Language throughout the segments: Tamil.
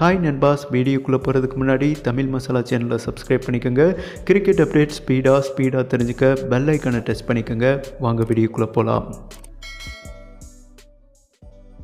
ஹாய் நண்பாஸ் வீடியோக்குள்ளே போகிறதுக்கு முன்னாடி தமிழ் மசாலா சேனலை சப்ஸ்கிரைப் பண்ணிக்கோங்க கிரிக்கெட் அப்டேட் ஸ்பீடாக ஸ்பீடாக தெரிஞ்சுக்க பெல் ஐக்கனை டச் பண்ணிக்கோங்க வாங்க வீடியோக்குள்ளே போகலாம்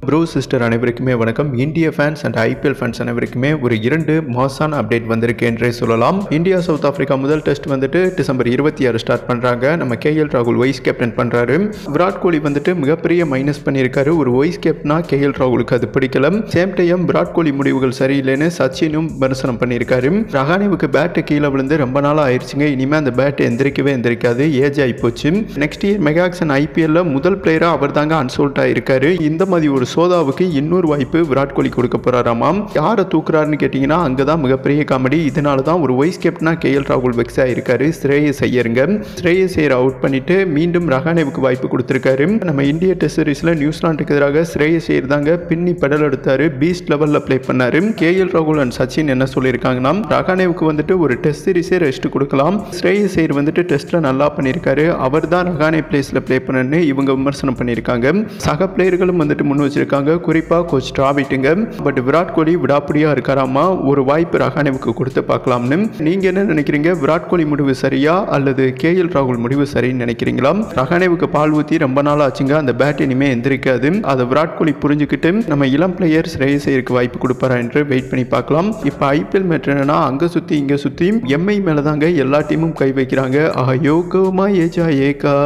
ப்ரூ சிஸ்டர் அனைவருக்குமே வணக்கம் இந்திய ஃபேன்ஸ் அண்ட் ஐபிஎல் ஃபேன்ஸ் அனைவருக்குமே ஒரு இரண்டு மாசான அப்டேட் வந்திருக்கு என்றே சொல்லலாம் இந்தியா சவுத் ஆஃப்ரிக்கா முதல் டெஸ்ட் வந்துட்டு டிசம்பர் இருபத்தி ஆறு ஸ்டார்ட் பண்ணுறாங்க நம்ம கே எல் ராகுல் வைஸ் கேப்டன் பண்ணுறாரு விராட் கோலி வந்துட்டு மிகப்பெரிய மைனஸ் பண்ணியிருக்காரு ஒரு வைஸ் கேப்டனா கே எல் ராகுலுக்கு அது பிடிக்கல சேம் டைம் விராட் கோலி முடிவுகள் சரியில்லைன்னு சச்சினும் விமர்சனம் பண்ணியிருக்காரு ரஹானிவுக்கு பேட்டு கீழே விழுந்து ரொம்ப நாளாக ஆயிடுச்சுங்க இனிமேல் அந்த பேட்டு எந்திரிக்கவே எந்திரிக்காது ஏஜ் ஆகி போச்சு நெக்ஸ்ட் இயர் மெகாக்சன் ஐபிஎல்ல முதல் பிளேயராக அவர் தாங்க அன்சோல்ட் ஆயிருக்காரு இந்த மாதிரி ஒரு சோதாவுக்கு இன்னொரு வாய்ப்பு விராட் கோலி கொடுக்க போறாராமாம் யாரை தூக்குறாருன்னு கேட்டிங்கன்னா அங்கே தான் மிகப்பெரிய காமெடி இதனால தான் ஒரு வைஸ் கேப்டனாக கே எல் ராகுல் வெக்ஸ் ஆகிருக்காரு ஸ்ரேயஸ் ஐயருங்க ஸ்ரேயஸ் ஐயர் அவுட் பண்ணிட்டு மீண்டும் ரஹானேவுக்கு வாய்ப்பு கொடுத்துருக்காரு நம்ம இந்திய டெஸ்ட் சீரீஸில் நியூசிலாந்துக்கு எதிராக ஸ்ரேயஸ் ஐயர் தாங்க பின்னி பெடல் எடுத்தார் பீஸ்ட் லெவலில் ப்ளே பண்ணார் கே எல் ராகுல் அண்ட் சச்சின் என்ன சொல்லியிருக்காங்கன்னா ரஹானேவுக்கு வந்துட்டு ஒரு டெஸ்ட் சீரீஸே ரெஸ்ட் கொடுக்கலாம் ஸ்ரேயஸ் ஐயர் வந்துட்டு டெஸ்ட்டில் நல்லா பண்ணியிருக்காரு அவர் தான் ரஹானே பிளேஸில் ப்ளே பண்ணுன்னு இவங்க விமர்சனம் பண்ணியிருக்காங்க சக பிளேயர்களும் வந்துட்டு முன் வச்சிருக்காங்க இருக்காங்க குறிப்பாக கோச் டிராவிட்டுங்க பட் விராட் கோலி விடாப்பிடியாக இருக்காராமா ஒரு வாய்ப்பு ரஹானேவுக்கு கொடுத்து பார்க்கலாம்னு நீங்கள் என்ன நினைக்கிறீங்க விராட் கோலி முடிவு சரியா அல்லது கே எல் ராகுல் முடிவு சரின்னு நினைக்கிறீங்களா ரஹானேவுக்கு பால் ஊற்றி ரொம்ப நாள் ஆச்சுங்க அந்த பேட் இனிமே எந்திரிக்காது அதை விராட் கோலி புரிஞ்சுக்கிட்டு நம்ம இளம் பிளேயர்ஸ் ரேசையருக்கு வாய்ப்பு கொடுப்பாரா என்று வெயிட் பண்ணி பார்க்கலாம் இப்போ ஐபிஎல் மேட்ச் என்னன்னா அங்கே சுற்றி இங்கே சுற்றி எம்ஐ மேலே தாங்க எல்லா டீமும் கை வைக்கிறாங்க ஆயோகமா ஏ ஜாயேகா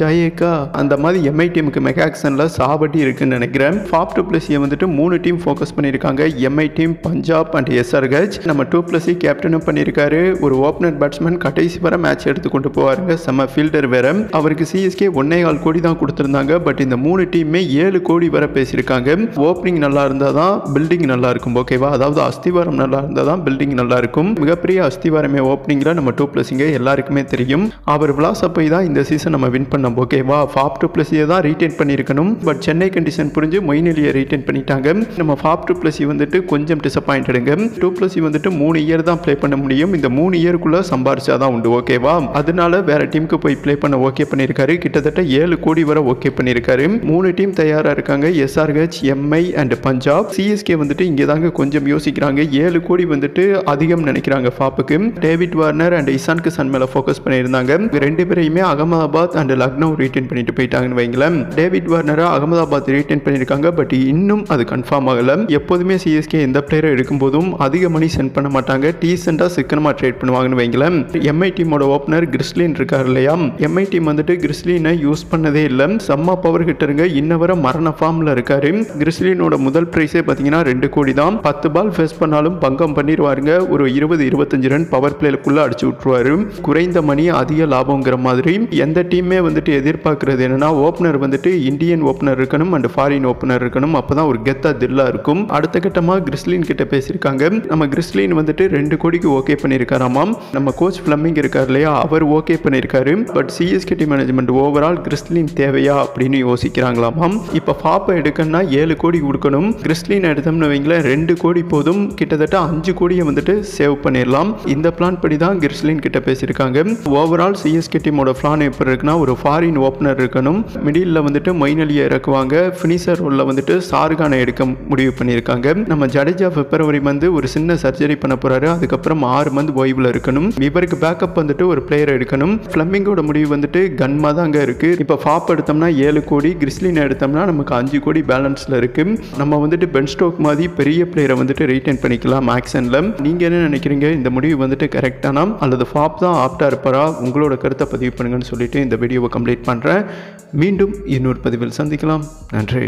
ஜாயேகா அந்த மாதிரி எம்ஐ டீமுக்கு மெகாக்சனில் சாவடி இருக்குன்னு நினைக்கிறேன் அப்படிங்கிற ஃபாப் டூ பிளஸியை வந்துட்டு மூணு டீம் ஃபோக்கஸ் பண்ணியிருக்காங்க MI team Punjab and SRH நம்ம டூ பிளஸி கேப்டனும் பண்ணியிருக்காரு ஒரு ஓப்பனர் பேட்ஸ்மேன் கடைசி வர மேட்ச் எடுத்து கொண்டு போவாருங்க செம்ம ஃபீல்டர் வேற அவருக்கு சிஎஸ்கே ஒன்னே கால் கோடி தான் கொடுத்துருந்தாங்க பட் இந்த மூணு டீமுமே ஏழு கோடி வர பேசியிருக்காங்க ஓப்பனிங் நல்லா இருந்தால் தான் பில்டிங் நல்லா இருக்கும் ஓகேவா அதாவது அஸ்திவாரம் நல்லா இருந்தால் தான் பில்டிங் நல்லா இருக்கும் மிகப்பெரிய அஸ்திவாரமே ஓப்பனிங்கில் நம்ம டூ இங்கே e எல்லாருக்குமே தெரியும் அவர் விளாச போய் தான் இந்த சீசன் நம்ம வின் பண்ணோம் ஓகேவா ஃபாப் டூ பிளஸியை தான் ரீட்டைன் பண்ணியிருக்கணும் பட் சென்னை கண்டிஷன் புரிஞ்சு முடிஞ்சு மொயினலியை ரீட்டன் பண்ணிட்டாங்க நம்ம ஃபாப் டூ பிளஸ் வந்துட்டு கொஞ்சம் டிசப்பாயிண்டடுங்க டூ பிளஸ் வந்துட்டு மூணு இயர் தான் ப்ளே பண்ண முடியும் இந்த மூணு இயருக்குள்ளே சம்பாரிச்சா தான் உண்டு ஓகேவா அதனால வேற டீமுக்கு போய் ப்ளே பண்ண ஓகே பண்ணியிருக்காரு கிட்டத்தட்ட ஏழு கோடி வரை ஓகே பண்ணியிருக்காரு மூணு டீம் தயாராக இருக்காங்க SRH MI and Punjab CSK வந்துட்டு இங்கே தாங்க கொஞ்சம் யோசிக்கிறாங்க ஏழு கோடி வந்துட்டு அதிகம் நினைக்கிறாங்க ஃபாப்புக்கு David Warner and Ishan Kishan மேலே ஃபோக்கஸ் பண்ணியிருந்தாங்க ரெண்டு பேரையுமே அகமதாபாத் அண்ட் லக்னோ ரீட்டன் பண்ணிட்டு போயிட்டாங்கன்னு வைங்களேன் டேவிட் வார்னரை அகமதாபாத் ரீட்டன் பண்ணி பண்ணியிருக்காங்க பட் இன்னும் அது கன்ஃபார்ம் ஆகலை எப்போதுமே சிஎஸ்கே எந்த பிளேயரை எடுக்கும்போதும் அதிக மணி சென்ட் பண்ண மாட்டாங்க டீசெண்டாக சிக்கனமாக ட்ரேட் பண்ணுவாங்கன்னு வைங்களேன் எம்ஐ டீமோட ஓப்பனர் கிறிஸ்லின் இருக்கார் இல்லையா எம்ஐ டீம் வந்துட்டு கிறிஸ்லினை யூஸ் பண்ணதே இல்லை செம்ம பவர் ஹிட்டருங்க இருங்க இன்னவர மரண ஃபார்மில் இருக்காரு கிறிஸ்லினோட முதல் ப்ரைஸே பார்த்தீங்கன்னா ரெண்டு கோடி தான் பத்து பால் ஃபேஸ் பண்ணாலும் பங்கம் பண்ணிடுவாருங்க ஒரு இருபது இருபத்தஞ்சு ரன் பவர் பிளேயருக்குள்ளே அடிச்சு விட்டுருவாரு குறைந்த மணி அதிக லாபங்கிற மாதிரி எந்த டீமே வந்துட்டு எதிர்பார்க்கறது என்னன்னா ஓப்பனர் வந்துட்டு இந்தியன் ஓப்பனர் இருக்கணும் அண்ட் ஃபாரின் ஓப்பனர் இருக்கணும் அப்போதான் ஒரு கெத்தா தில்லா இருக்கும் அடுத்த கட்டமாக கிறிஸ்லின் கிட்ட பேசியிருக்காங்க நம்ம கிறிஸ்லின் வந்துட்டு ரெண்டு கோடிக்கு ஓகே பண்ணியிருக்காராமாம் நம்ம கோச் ஃப்ளம்மிங் இருக்கார் இல்லையா அவர் ஓகே பண்ணியிருக்காரு but CSK the management overall Chris Lynn தேவையா அப்படின்னு யோசிக்கிறாங்களாமாம் இப்போ பாப்பை எடுக்கணும்னா ஏழு கோடி கொடுக்கணும் கிறிஸ்லின் எடுத்தோம்னு வைங்களேன் ரெண்டு கோடி போதும் கிட்டத்தட்ட அஞ்சு கோடியை வந்துட்டு சேவ் பண்ணிடலாம் இந்த பிளான் படி தான் கிறிஸ்லின் கிட்ட பேசியிருக்காங்க ஓவரால் சிஎஸ்கே டீமோட பிளான் எப்படி இருக்குன்னா ஒரு ஃபாரின் ஓப்பனர் இருக்கணும் மிடில் வந்துட்டு மைனலியை இறக்குவாங்க ஃபினிஷர் உள்ள வந்துட்டு சாருகானை எடுக்க முடிவு பண்ணியிருக்காங்க நம்ம ஜடேஜா பிப்ரவரி வந்து ஒரு சின்ன சர்ஜரி பண்ண போகிறாரு அதுக்கப்புறம் ஆறு மந்த் ஓய்வில் இருக்கணும் இவருக்கு பேக்கப் வந்துட்டு ஒரு பிளேயர் எடுக்கணும் ஃப்ளம்மிங்கோட முடிவு வந்துட்டு கன்மா தாங்க இருக்குது இப்போ ஃபாப் எடுத்தோம்னா ஏழு கோடி கிறிஸ்லின் எடுத்தோம்னா நமக்கு அஞ்சு கோடி பேலன்ஸில் இருக்குது நம்ம வந்துட்டு பென் ஸ்டோக் மாதிரி பெரிய பிளேயரை வந்துட்டு ரீட்டைன் பண்ணிக்கலாம் மேக்ஸனில் நீங்கள் என்ன நினைக்கிறீங்க இந்த முடிவு வந்துட்டு கரெக்டானா அல்லது ஃபாப் தான் ஆப்டா இருப்பாரா உங்களோட கருத்தை பதிவு பண்ணுங்கன்னு சொல்லிட்டு இந்த வீடியோவை கம்ப்ளீட் பண்ணுறேன் மீண்டும் இன்னொரு பதிவில் சந்திக்கலாம் நன்றி